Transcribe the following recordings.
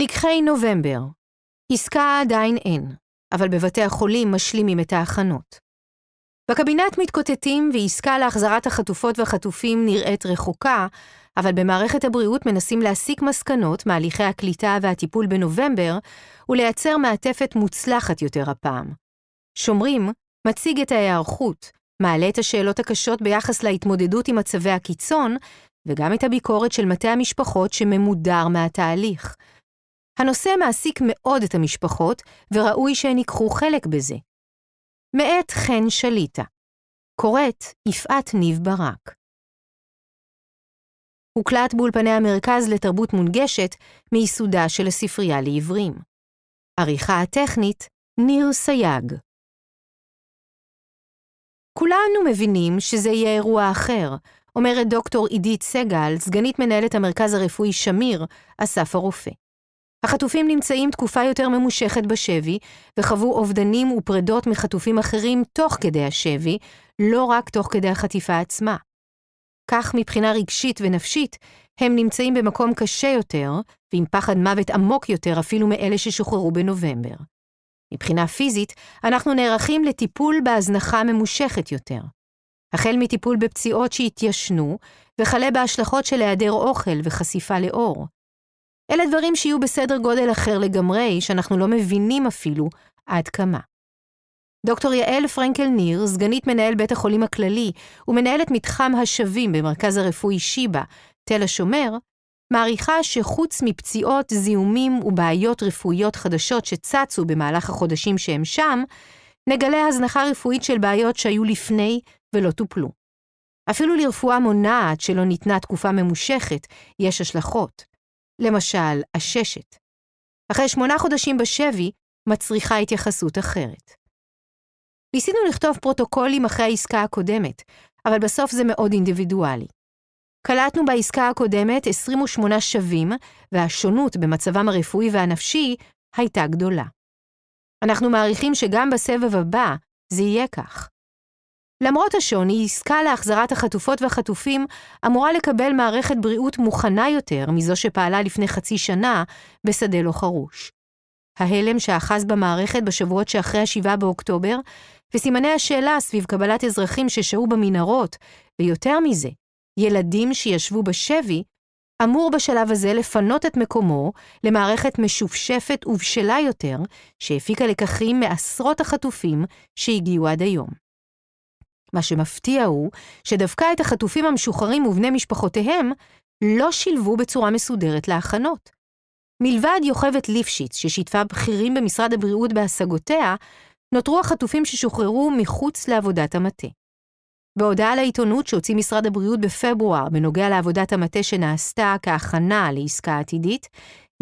לקחי נובמבר עסקה עדיין אין, אבל בבתי החולים משלימים את ההכנות. בקבינט מתקוטטים ועסקה להחזרת החטופות והחטופים נראית רחוקה, אבל במערכת הבריאות מנסים להסיק מסקנות מהליכי הקליטה והטיפול בנובמבר ולייצר מעטפת מוצלחת יותר הפעם. שומרים מציג את ההיערכות, מעלה את השאלות הקשות ביחס להתמודדות עם מצבי הקיצון, וגם את הביקורת של מטה המשפחות שממודר מהתהליך. הנושא מעסיק מאוד את המשפחות, וראוי שהן ייקחו חלק בזה. מאת חן שליטה. קוראת יפעת ניב ברק. הוקלט באולפני המרכז לתרבות מונגשת מייסודה של הספרייה לעברים. עריכה הטכנית, ניר סייג. כולנו מבינים שזה יהיה אירוע אחר, אומרת דוקטור עידית סגל, סגנית מנהלת המרכז הרפואי שמיר, אסף הרופא. החטופים נמצאים תקופה יותר ממושכת בשבי, וחוו אובדנים ופרדות מחטופים אחרים תוך כדי השבי, לא רק תוך כדי החטיפה עצמה. כך מבחינה רגשית ונפשית, הם נמצאים במקום קשה יותר, ועם פחד מוות עמוק יותר אפילו מאלה ששוחררו בנובמבר. מבחינה פיזית, אנחנו נערכים לטיפול בהזנחה ממושכת יותר. החל מטיפול בפציעות שהתיישנו, וכלה בהשלכות של היעדר אוכל וחשיפה לאור. אלה דברים שיהיו בסדר גודל אחר לגמרי, שאנחנו לא מבינים אפילו עד כמה. דוקטור יעל פרנקל ניר, סגנית מנהל בית החולים הכללי ומנהלת מתחם השבים במרכז הרפואי שיבא, תל השומר, מעריכה שחוץ מפציעות, זיהומים ובעיות רפואיות חדשות שצצו במהלך החודשים שהם שם, נגלה הזנחה רפואית של בעיות שהיו לפני ולא טופלו. אפילו לרפואה מונעת שלא ניתנה תקופה ממושכת, יש השלכות. למשל, עששת. אחרי שמונה חודשים בשבי, מצריכה התייחסות אחרת. ניסינו לכתוב פרוטוקולים אחרי העסקה הקודמת, אבל בסוף זה מאוד אינדיבידואלי. קלטנו בעסקה הקודמת 28 שווים, והשונות במצבם הרפואי והנפשי הייתה גדולה. אנחנו מעריכים שגם בסבב הבא זה יהיה כך. למרות השוני, עסקה להחזרת החטופות והחטופים אמורה לקבל מערכת בריאות מוכנה יותר מזו שפעלה לפני חצי שנה בשדה לא חרוש. ההלם שאחז במערכת בשבועות שאחרי ה-7 באוקטובר, וסימני השאלה סביב קבלת אזרחים ששהו במנהרות, ויותר מזה, ילדים שישבו בשבי, אמור בשלב הזה לפנות את מקומו למערכת משופשפת ובשלה יותר, שהפיקה לקחים מעשרות החטופים שהגיעו עד היום. מה שמפתיע הוא שדווקא את החטופים המשוחררים ובני משפחותיהם לא שילבו בצורה מסודרת להכנות. מלבד יוכבת ליפשיץ, ששיתפה בכירים במשרד הבריאות בהשגותיה, נותרו החטופים ששוחררו מחוץ לעבודת המטה. בהודעה לעיתונות שהוציא משרד הבריאות בפברואר בנוגע לעבודת המטה שנעשתה כהכנה לעסקה עתידית,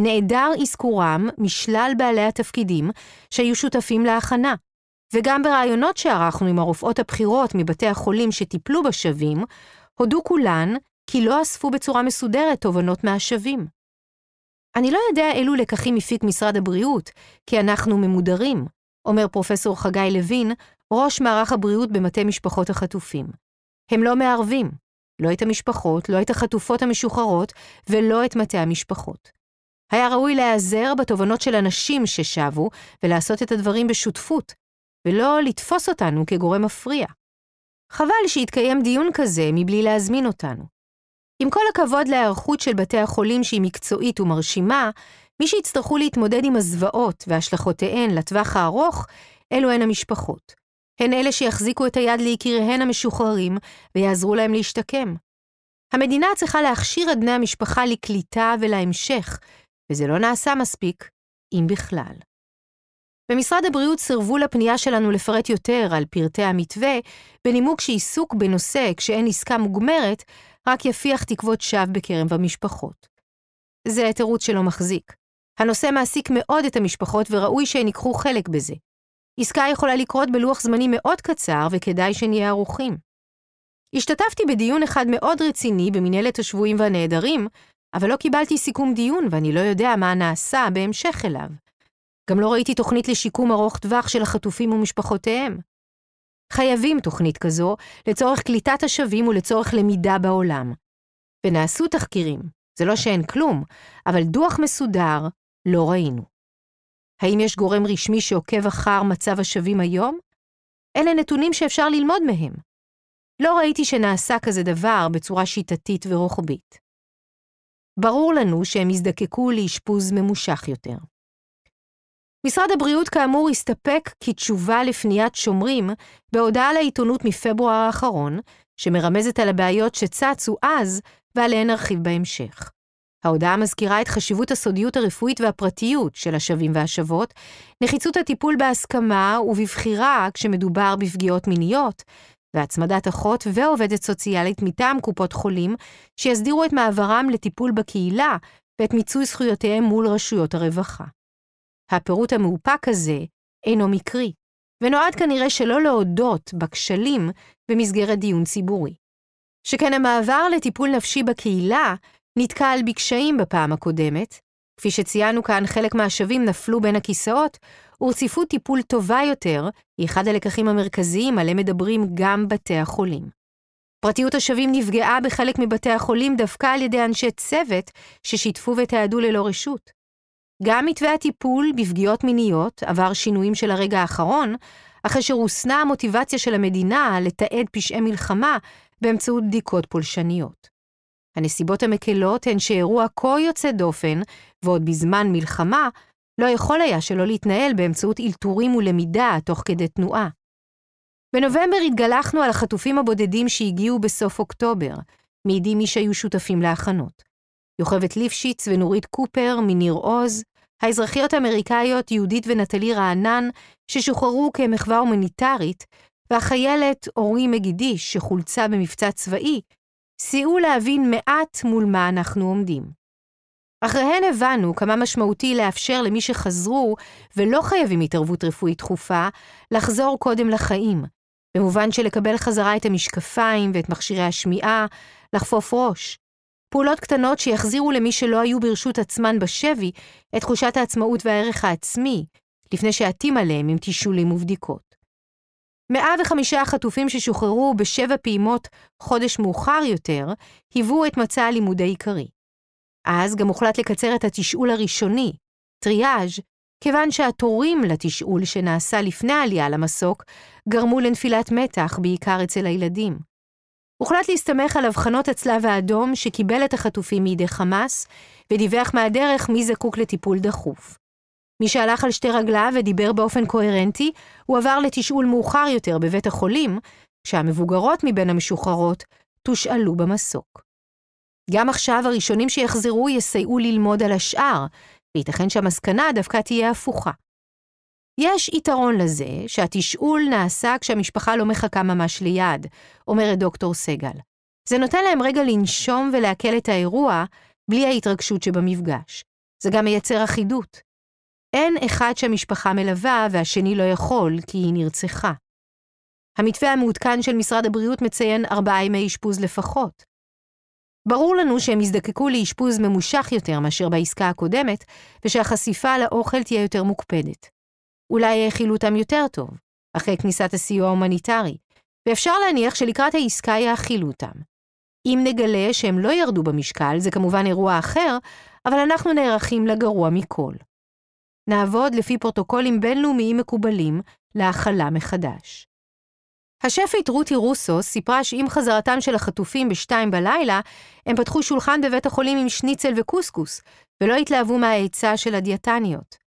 נעדר אזכורם משלל בעלי התפקידים שהיו שותפים להכנה, וגם בראיונות שערכנו עם הרופאות הבכירות מבתי החולים שטיפלו בשבים, הודו כולן כי לא אספו בצורה מסודרת תובנות מהשבים. אני לא יודע אילו לקחים הפיק משרד הבריאות, כי אנחנו ממודרים, אומר פרופסור חגי לוין, ראש מערך הבריאות במטה משפחות החטופים. הם לא מערבים, לא את המשפחות, לא את החטופות המשוחררות, ולא את מטה המשפחות. היה ראוי להיעזר בתובנות של הנשים ששבו, ולעשות את הדברים בשותפות, ולא לתפוס אותנו כגורם מפריע. חבל שיתקיים דיון כזה מבלי להזמין אותנו. עם כל הכבוד להיערכות של בתי החולים שהיא מקצועית ומרשימה, מי שיצטרכו להתמודד עם הזוועות והשלכותיהן לטווח הארוך, אלו הן המשפחות. הן אלה שיחזיקו את היד ליקיריהן המשוחררים ויעזרו להם להשתקם. המדינה צריכה להכשיר את בני המשפחה לקליטה ולהמשך, וזה לא נעשה מספיק, אם בכלל. במשרד הבריאות סירבו לפנייה שלנו לפרט יותר על פרטי המתווה, בנימוק שעיסוק בנושא כשאין עסקה מוגמרת, רק יפיח תקוות שווא בקרב המשפחות. זה תירוץ שלא מחזיק. הנושא מעסיק מאוד את המשפחות וראוי שהן ייקחו חלק בזה. עסקה יכולה לקרות בלוח זמנים מאוד קצר וכדאי שנהיה ערוכים. השתתפתי בדיון אחד מאוד רציני במנהלת השבויים והנעדרים, אבל לא קיבלתי סיכום דיון ואני לא יודע מה נעשה בהמשך אליו. גם לא ראיתי תוכנית לשיקום ארוך טווח של החטופים ומשפחותיהם. חייבים תוכנית כזו לצורך קליטת השבים ולצורך למידה בעולם. ונעשו תחקירים, זה לא שאין כלום, אבל דוח מסודר לא ראינו. האם יש גורם רשמי שעוקב אחר מצב השבים היום? אלה נתונים שאפשר ללמוד מהם. לא ראיתי שנעשה כזה דבר בצורה שיטתית ורוחבית. ברור לנו שהם יזדקקו לאשפוז ממושך יותר. משרד הבריאות כאמור הסתפק כתשובה לפניית שומרים בהודעה לעיתונות מפברואר האחרון, שמרמזת על הבעיות שצצו אז ועליהן נרחיב בהמשך. ההודעה מזכירה את חשיבות הסודיות הרפואית והפרטיות של השבים והשבות, נחיצות הטיפול בהסכמה ובבחירה כשמדובר בפגיעות מיניות, והצמדת אחות ועובדת סוציאלית מטעם קופות חולים, שיסדירו את מעברם לטיפול בקהילה ואת מיצוי זכויותיהם מול רשויות הרווחה. הפירוט המאופק הזה אינו מקרי, ונועד כנראה שלא להודות בכשלים במסגרת דיון ציבורי. שכן המעבר לטיפול נפשי בקהילה נתקל בקשיים בפעם הקודמת, כפי שציינו כאן, חלק מהשבים נפלו בין הכיסאות, ורציפות טיפול טובה יותר היא אחד הלקחים המרכזיים עליהם מדברים גם בתי החולים. פרטיות השבים נפגעה בחלק מבתי החולים דווקא על ידי אנשי צוות ששיתפו ותעדו ללא רשות, גם מתווה הטיפול בפגיעות מיניות עבר שינויים של הרגע האחרון, אחרי שרוסנה המוטיבציה של המדינה לתעד פשעי מלחמה באמצעות בדיקות פולשניות. הנסיבות המקלות הן שאירוע כה יוצא דופן, ועוד בזמן מלחמה, לא יכול היה שלא להתנהל באמצעות אלתורים ולמידה תוך כדי תנועה. בנובמבר התגלחנו על החטופים הבודדים שהגיעו בסוף אוקטובר, מעידים מי שהיו שותפים להכנות. יוכבת ליפשיץ ונורית קופר מניר עוז, האזרחיות האמריקאיות יהודית ונטלי רענן, ששוחררו כמחווה הומניטרית, והחיילת אורי מגידיש, שחולצה במבצע צבאי, סייעו להבין מעט מול מה אנחנו עומדים. אחריהן הבנו כמה משמעותי לאפשר למי שחזרו ולא חייבים התערבות רפואית דחופה, לחזור קודם לחיים, במובן שלקבל חזרה את המשקפיים ואת מכשירי השמיעה, לחפוף ראש, פעולות קטנות שיחזירו למי שלא היו ברשות עצמן בשבי את תחושת העצמאות והערך העצמי, לפני שעטים עליהם עם תישולים ובדיקות. 105 החטופים ששוחררו בשבע פעימות חודש מאוחר יותר, היוו את מצע הלימוד העיקרי. אז גם הוחלט לקצר את התשאול הראשוני, טריאז', כיוון שהתורים לתשאול שנעשה לפני העלייה למסוק גרמו לנפילת מתח, בעיקר אצל הילדים. הוחלט להסתמך על אבחנות הצלב האדום שקיבל את החטופים מידי חמאס, ודיווח מהדרך מי זקוק לטיפול דחוף. מי שהלך על שתי רגליו ודיבר באופן קוהרנטי, הועבר לתשאול מאוחר יותר בבית החולים, כשהמבוגרות מבין המשוחררות תושאלו במסוק. גם עכשיו הראשונים שיחזרו יסייעו ללמוד על השאר, וייתכן שהמסקנה דווקא תהיה הפוכה. יש יתרון לזה שהתשאול נעשה כשהמשפחה לא מחכה ממש ליד, אומרת דוקטור סגל. זה נותן להם רגע לנשום ולעכל את האירוע בלי ההתרגשות שבמפגש. זה גם מייצר אחידות. אין אחד שהמשפחה מלווה והשני לא יכול, כי היא נרצחה. המתווה המעודכן של משרד הבריאות מציין ארבעה ימי אשפוז לפחות. ברור לנו שהם יזדקקו לאשפוז ממושך יותר מאשר בעסקה הקודמת, ושהחשיפה לאוכל תהיה יותר מוקפדת. אולי יאכילו אותם יותר טוב, אחרי כניסת הסיוע ההומניטרי, ואפשר להניח שלקראת העסקה יאכילו אותם. אם נגלה שהם לא ירדו במשקל, זה כמובן אירוע אחר, אבל אנחנו נערכים לגרוע מכל. נעבוד לפי פרוטוקולים בינלאומיים מקובלים להכלה מחדש. השפית רותי רוסו סיפרה שעם חזרתם של החטופים בשתיים בלילה, הם פתחו שולחן בבית החולים עם שניצל וקוסקוס, ולא התלהבו מההיצע של הדיאטניות.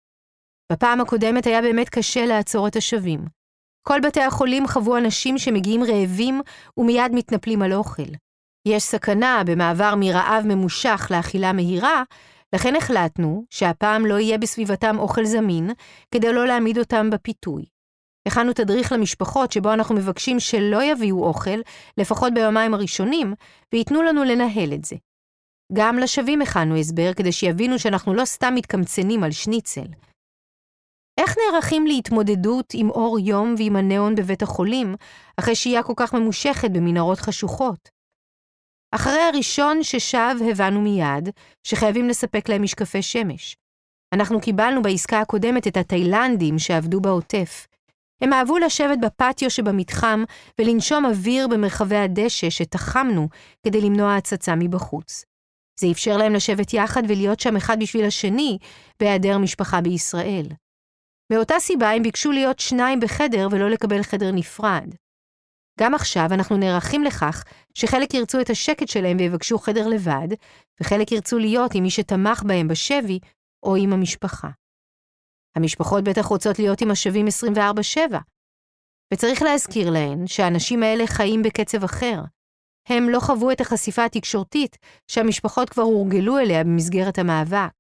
בפעם הקודמת היה באמת קשה לעצור את השבים. כל בתי החולים חוו אנשים שמגיעים רעבים ומיד מתנפלים על אוכל. יש סכנה במעבר מרעב ממושך לאכילה מהירה, לכן החלטנו שהפעם לא יהיה בסביבתם אוכל זמין, כדי לא להעמיד אותם בפיתוי. הכנו תדריך למשפחות שבו אנחנו מבקשים שלא יביאו אוכל, לפחות ביומיים הראשונים, וייתנו לנו לנהל את זה. גם לשבים הכנו הסבר כדי שיבינו שאנחנו לא סתם מתקמצנים על שניצל. איך נערכים להתמודדות עם אור יום ועם הניאון בבית החולים, אחרי שהייה כל כך ממושכת במנהרות חשוכות? אחרי הראשון ששב הבנו מיד שחייבים לספק להם משקפי שמש. אנחנו קיבלנו בעסקה הקודמת את התאילנדים שעבדו בעוטף. הם אהבו לשבת בפטיו שבמתחם ולנשום אוויר במרחבי הדשא שתחמנו כדי למנוע הצצה מבחוץ. זה אפשר להם לשבת יחד ולהיות שם אחד בשביל השני בהיעדר משפחה בישראל. מאותה סיבה הם ביקשו להיות שניים בחדר ולא לקבל חדר נפרד. גם עכשיו אנחנו נערכים לכך שחלק ירצו את השקט שלהם ויבקשו חדר לבד, וחלק ירצו להיות עם מי שתמך בהם בשבי או עם המשפחה. המשפחות בטח רוצות להיות עם השבים 24/7. וצריך להזכיר להן שהאנשים האלה חיים בקצב אחר. הם לא חוו את החשיפה התקשורתית שהמשפחות כבר הורגלו אליה במסגרת המאבק.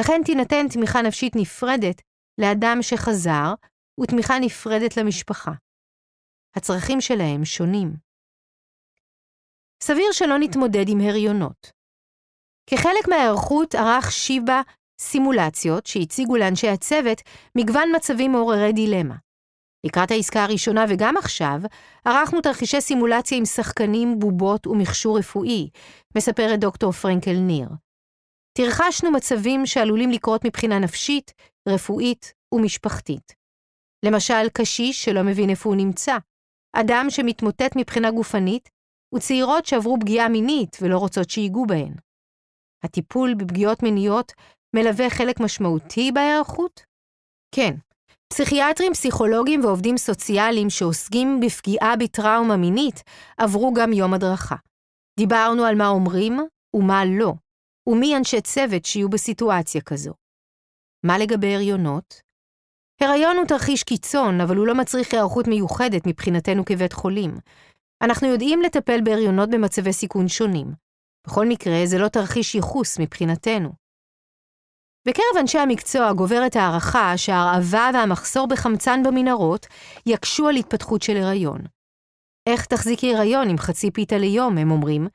לכן תינתן תמיכה נפשית נפרדת לאדם שחזר ותמיכה נפרדת למשפחה. הצרכים שלהם שונים. סביר שלא נתמודד עם הריונות. כחלק מההיערכות ערך שיבא סימולציות שהציגו לאנשי הצוות מגוון מצבים מעוררי דילמה. לקראת העסקה הראשונה וגם עכשיו, ערכנו תרחישי סימולציה עם שחקנים, בובות ומכשור רפואי, מספרת דוקטור פרנקל ניר. תרחשנו מצבים שעלולים לקרות מבחינה נפשית, רפואית ומשפחתית. למשל, קשיש שלא מבין איפה הוא נמצא, אדם שמתמוטט מבחינה גופנית, וצעירות שעברו פגיעה מינית ולא רוצות שייגעו בהן. הטיפול בפגיעות מיניות מלווה חלק משמעותי בהיערכות? כן. פסיכיאטרים, פסיכולוגים ועובדים סוציאליים שעוסקים בפגיעה בטראומה מינית עברו גם יום הדרכה. דיברנו על מה אומרים ומה לא, ומי אנשי צוות שיהיו בסיטואציה כזו. מה לגבי הריונות? הריון הוא תרחיש קיצון, אבל הוא לא מצריך היערכות מיוחדת מבחינתנו כבית חולים. אנחנו יודעים לטפל בהריונות במצבי סיכון שונים. בכל מקרה, זה לא תרחיש ייחוס מבחינתנו. בקרב אנשי המקצוע גוברת הערכה שההרעבה והמחסור בחמצן במנהרות יקשו על התפתחות של הריון. איך תחזיקי הריון עם חצי פיתה ליום, הם אומרים.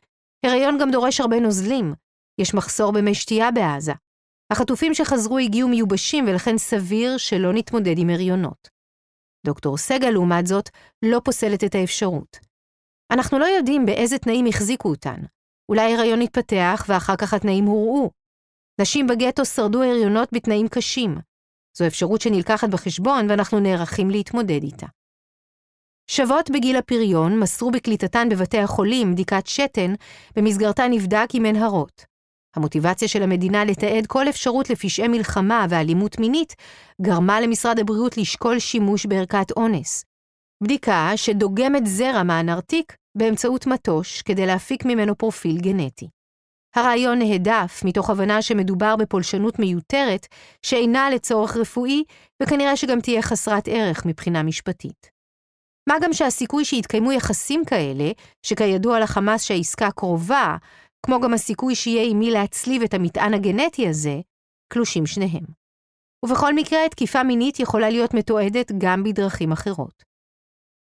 הריון גם דורש הרבה נוזלים. יש מחסור במי שתייה בעזה. החטופים שחזרו הגיעו מיובשים ולכן סביר שלא נתמודד עם הריונות. דוקטור סגל, לעומת זאת, לא פוסלת את האפשרות. אנחנו לא יודעים באיזה תנאים החזיקו אותן. אולי ההיריון התפתח ואחר כך התנאים הורעו. נשים בגטו שרדו הריונות בתנאים קשים. זו אפשרות שנלקחת בחשבון ואנחנו נערכים להתמודד איתה. שוות בגיל הפריון מסרו בקליטתן בבתי החולים בדיקת שתן, במסגרתה נבדק אם הן הרות. המוטיבציה של המדינה לתעד כל אפשרות לפשעי מלחמה ואלימות מינית גרמה למשרד הבריאות לשקול שימוש בערכת אונס. בדיקה שדוגמת זרע מהנרתיק באמצעות מטוש כדי להפיק ממנו פרופיל גנטי. הרעיון נהדף מתוך הבנה שמדובר בפולשנות מיותרת שאינה לצורך רפואי וכנראה שגם תהיה חסרת ערך מבחינה משפטית. מה גם שהסיכוי שיתקיימו יחסים כאלה, שכידוע לחמאס שהעסקה קרובה, כמו גם הסיכוי שיהיה עם מי להצליב את המטען הגנטי הזה, קלושים שניהם. ובכל מקרה, תקיפה מינית יכולה להיות מתועדת גם בדרכים אחרות.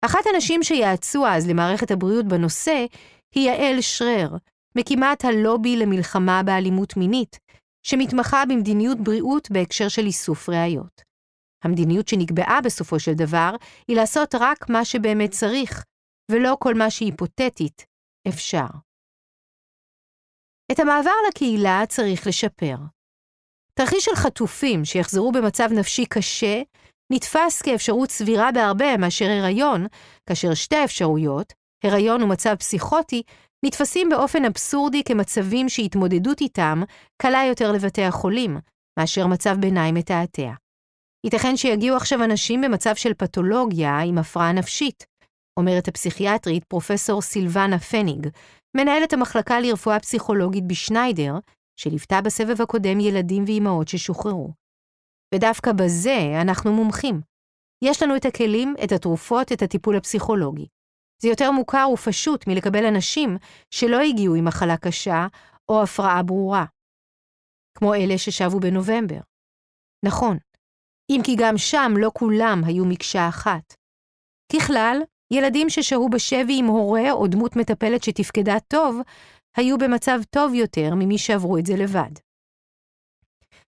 אחת הנשים שיעצו אז למערכת הבריאות בנושא היא יעל שרר, מקימת הלובי למלחמה באלימות מינית, שמתמחה במדיניות בריאות בהקשר של איסוף ראיות. המדיניות שנקבעה בסופו של דבר היא לעשות רק מה שבאמת צריך, ולא כל מה שהיפותטית אפשר. את המעבר לקהילה צריך לשפר. תרחיש של חטופים שיחזרו במצב נפשי קשה, נתפס כאפשרות סבירה בהרבה מאשר הריון, כאשר שתי אפשרויות, הריון ומצב פסיכוטי, נתפסים באופן אבסורדי כמצבים שהתמודדות איתם קלה יותר לבתי החולים, מאשר מצב ביניים מתעתע. ייתכן שיגיעו עכשיו אנשים במצב של פתולוגיה עם הפרעה נפשית, אומרת הפסיכיאטרית פרופסור סילבנה פניג, מנהלת המחלקה לרפואה פסיכולוגית בשניידר, שליוותה בסבב הקודם ילדים ואימהות ששוחררו. ודווקא בזה אנחנו מומחים. יש לנו את הכלים, את התרופות, את הטיפול הפסיכולוגי. זה יותר מוכר ופשוט מלקבל אנשים שלא הגיעו עם מחלה קשה או הפרעה ברורה, כמו אלה ששבו בנובמבר. נכון, אם כי גם שם לא כולם היו מקשה אחת. ככלל, ילדים ששהו בשבי עם הורה או דמות מטפלת שתפקדה טוב, היו במצב טוב יותר ממי שעברו את זה לבד.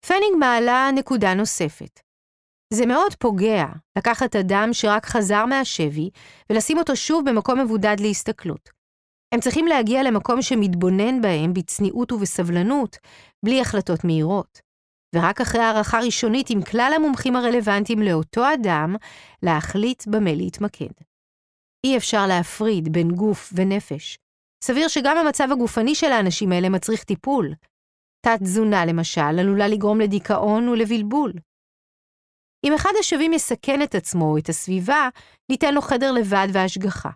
פנינג מעלה נקודה נוספת. זה מאוד פוגע לקחת אדם שרק חזר מהשבי ולשים אותו שוב במקום מבודד להסתכלות. הם צריכים להגיע למקום שמתבונן בהם בצניעות ובסבלנות, בלי החלטות מהירות. ורק אחרי הערכה ראשונית עם כלל המומחים הרלוונטיים לאותו אדם, להחליט במה להתמקד. אי אפשר להפריד בין גוף ונפש. סביר שגם המצב הגופני של האנשים האלה מצריך טיפול. תת-תזונה, למשל, עלולה לגרום לדיכאון ולבלבול. אם אחד השבים יסכן את עצמו או את הסביבה, ניתן לו חדר לבד והשגחה.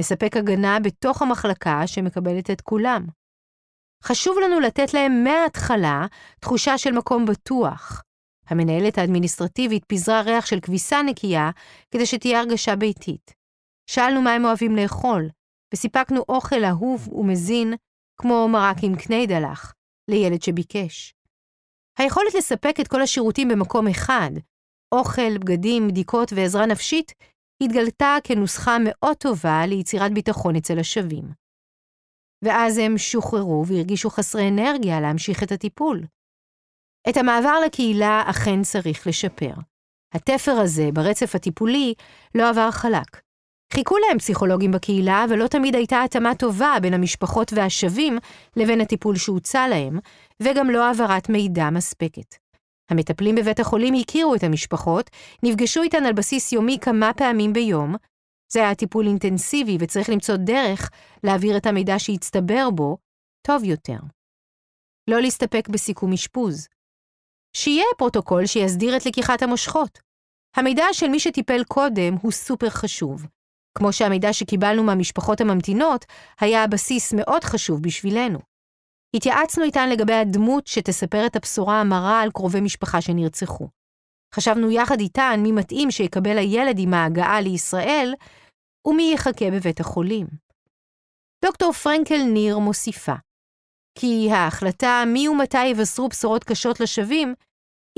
נספק הגנה בתוך המחלקה שמקבלת את כולם. חשוב לנו לתת להם מההתחלה תחושה של מקום בטוח. המנהלת האדמיניסטרטיבית פיזרה ריח של כביסה נקייה כדי שתהיה הרגשה ביתית. שאלנו מה הם אוהבים לאכול, וסיפקנו אוכל אהוב ומזין, כמו מרק עם קני דלח, לילד שביקש. היכולת לספק את כל השירותים במקום אחד, אוכל, בגדים, בדיקות ועזרה נפשית, התגלתה כנוסחה מאוד טובה ליצירת ביטחון אצל השבים. ואז הם שוחררו והרגישו חסרי אנרגיה להמשיך את הטיפול. את המעבר לקהילה אכן צריך לשפר. התפר הזה ברצף הטיפולי לא עבר חלק, חיכו להם פסיכולוגים בקהילה, ולא תמיד הייתה התאמה טובה בין המשפחות והשבים לבין הטיפול שהוצע להם, וגם לא העברת מידע מספקת. המטפלים בבית החולים הכירו את המשפחות, נפגשו איתן על בסיס יומי כמה פעמים ביום. זה היה טיפול אינטנסיבי, וצריך למצוא דרך להעביר את המידע שהצטבר בו טוב יותר. לא להסתפק בסיכום אשפוז. שיהיה פרוטוקול שיסדיר את לקיחת המושכות. המידע של מי שטיפל קודם הוא סופר חשוב. כמו שהמידע שקיבלנו מהמשפחות הממתינות היה הבסיס מאוד חשוב בשבילנו. התייעצנו איתן לגבי הדמות שתספר את הבשורה המרה על קרובי משפחה שנרצחו. חשבנו יחד איתן מי מתאים שיקבל הילד עם ההגעה לישראל, ומי יחכה בבית החולים. דוקטור פרנקל ניר מוסיפה, כי ההחלטה מי ומתי יבשרו בשורות קשות לשווים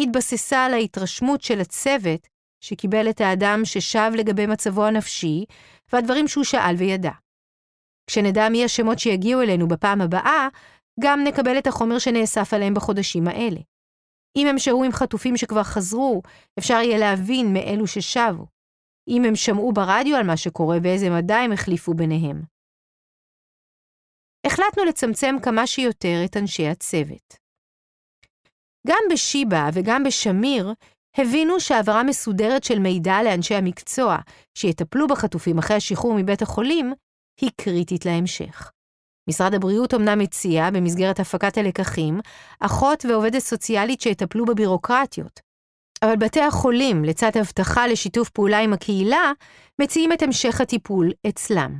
התבססה על ההתרשמות של הצוות שקיבל את האדם ששב לגבי מצבו הנפשי, והדברים שהוא שאל וידע. כשנדע מי השמות שיגיעו אלינו בפעם הבאה, גם נקבל את החומר שנאסף עליהם בחודשים האלה. אם הם שהו עם חטופים שכבר חזרו, אפשר יהיה להבין מאלו ששבו. אם הם שמעו ברדיו על מה שקורה ואיזה מדע הם החליפו ביניהם. החלטנו לצמצם כמה שיותר את אנשי הצוות. גם בשיבא וגם בשמיר הבינו שהעברה מסודרת של מידע לאנשי המקצוע, שיטפלו בחטופים אחרי השחרור מבית החולים, היא קריטית להמשך. משרד הבריאות אמנם הציע, במסגרת הפקת הלקחים, אחות ועובדת סוציאלית שיטפלו בבירוקרטיות. אבל בתי החולים, לצד הבטחה לשיתוף פעולה עם הקהילה, מציעים את המשך הטיפול אצלם.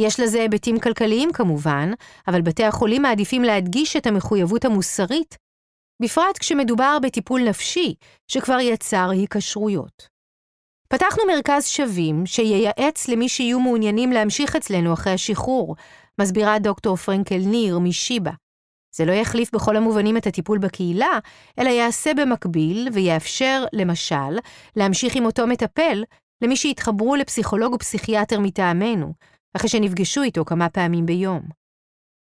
יש לזה היבטים כלכליים כמובן, אבל בתי החולים מעדיפים להדגיש את המחויבות המוסרית בפרט כשמדובר בטיפול נפשי שכבר יצר היקשרויות. פתחנו מרכז שווים שייעץ למי שיהיו מעוניינים להמשיך אצלנו אחרי השחרור, מסבירה דוקטור פרנקל ניר משיבא. זה לא יחליף בכל המובנים את הטיפול בקהילה, אלא יעשה במקביל ויאפשר, למשל, להמשיך עם אותו מטפל למי שהתחברו לפסיכולוג ופסיכיאטר מטעמנו, אחרי שנפגשו איתו כמה פעמים ביום.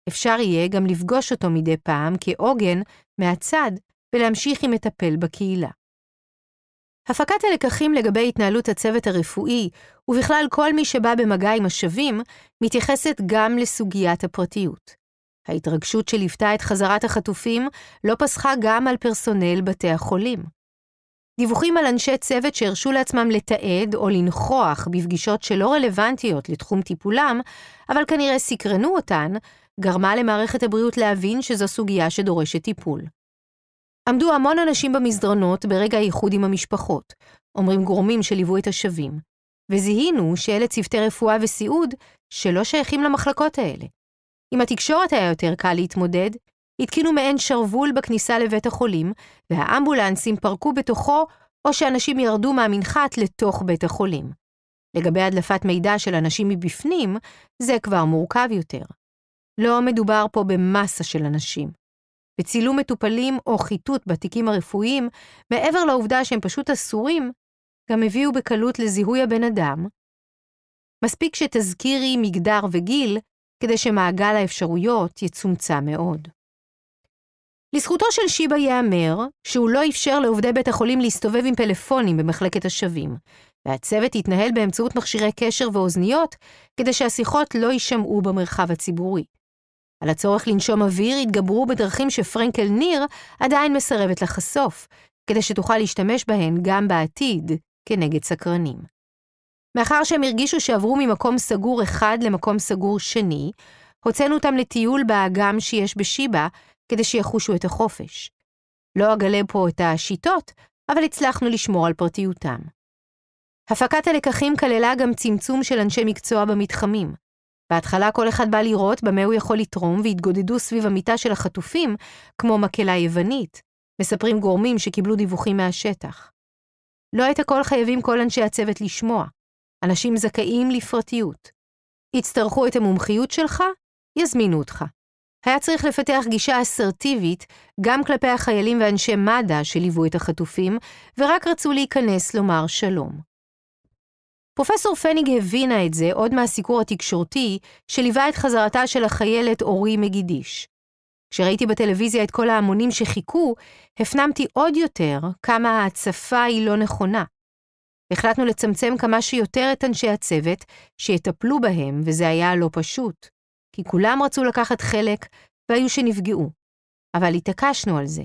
אפשר יהיה גם לפגוש אותו מדי פעם כעוגן מהצד ולהמשיך עם מטפל בקהילה. הפקת הלקחים לגבי התנהלות הצוות הרפואי, ובכלל כל מי שבא במגע עם השבים, מתייחסת גם לסוגיית הפרטיות. ההתרגשות שליוותה את חזרת החטופים לא פסחה גם על פרסונל בתי החולים. דיווחים על אנשי צוות שהרשו לעצמם לתעד או לנכוח בפגישות שלא רלוונטיות לתחום טיפולם, אבל כנראה סקרנו אותן, גרמה למערכת הבריאות להבין שזו סוגיה שדורשת טיפול. עמדו המון אנשים במסדרונות ברגע האיחוד עם המשפחות, אומרים גורמים שליוו את השבים, וזיהינו שאלה צוותי רפואה וסיעוד שלא שייכים למחלקות האלה. עם התקשורת היה יותר קל להתמודד, התקינו מעין שרוול בכניסה לבית החולים, והאמבולנסים פרקו בתוכו, או שאנשים ירדו מהמנחת לתוך בית החולים. לגבי הדלפת מידע של אנשים מבפנים, זה כבר מורכב יותר. לא מדובר פה במסה של אנשים. בצילום מטופלים או חיטוט בתיקים הרפואיים, מעבר לעובדה שהם פשוט אסורים, גם הביאו בקלות לזיהוי הבן אדם. מספיק שתזכירי מגדר וגיל, כדי שמעגל האפשרויות יצומצם מאוד. לזכותו של שיבא ייאמר שהוא לא אפשר לעובדי בית החולים להסתובב עם פלאפונים במחלקת השבים, והצוות התנהל באמצעות מכשירי קשר ואוזניות כדי שהשיחות לא יישמעו במרחב הציבורי. על הצורך לנשום אוויר התגברו בדרכים שפרנקל ניר עדיין מסרבת לחשוף, כדי שתוכל להשתמש בהן גם בעתיד כנגד סקרנים. מאחר שהם הרגישו שעברו ממקום סגור אחד למקום סגור שני, הוצאנו אותם לטיול באגם שיש בשיבא, כדי שיחושו את החופש. לא אגלה פה את השיטות, אבל הצלחנו לשמור על פרטיותם. הפקת הלקחים כללה גם צמצום של אנשי מקצוע במתחמים. בהתחלה כל אחד בא לראות במה הוא יכול לתרום והתגודדו סביב המיטה של החטופים, כמו מקהלה יוונית, מספרים גורמים שקיבלו דיווחים מהשטח. לא את הכל חייבים כל אנשי הצוות לשמוע. אנשים זכאים לפרטיות. יצטרכו את המומחיות שלך, יזמינו אותך. היה צריך לפתח גישה אסרטיבית גם כלפי החיילים ואנשי מד"א שליוו את החטופים, ורק רצו להיכנס לומר שלום. פרופסור פניג הבינה את זה עוד מהסיקור התקשורתי שליווה את חזרתה של החיילת אורי מגידיש. כשראיתי בטלוויזיה את כל ההמונים שחיכו, הפנמתי עוד יותר כמה ההצפה היא לא נכונה. החלטנו לצמצם כמה שיותר את אנשי הצוות שיטפלו בהם, וזה היה לא פשוט, כי כולם רצו לקחת חלק והיו שנפגעו, אבל התעקשנו על זה.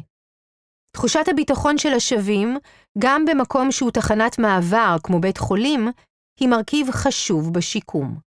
תחושת הביטחון של השבים, גם במקום שהוא תחנת מעבר כמו בית חולים, היא מרכיב חשוב בשיקום.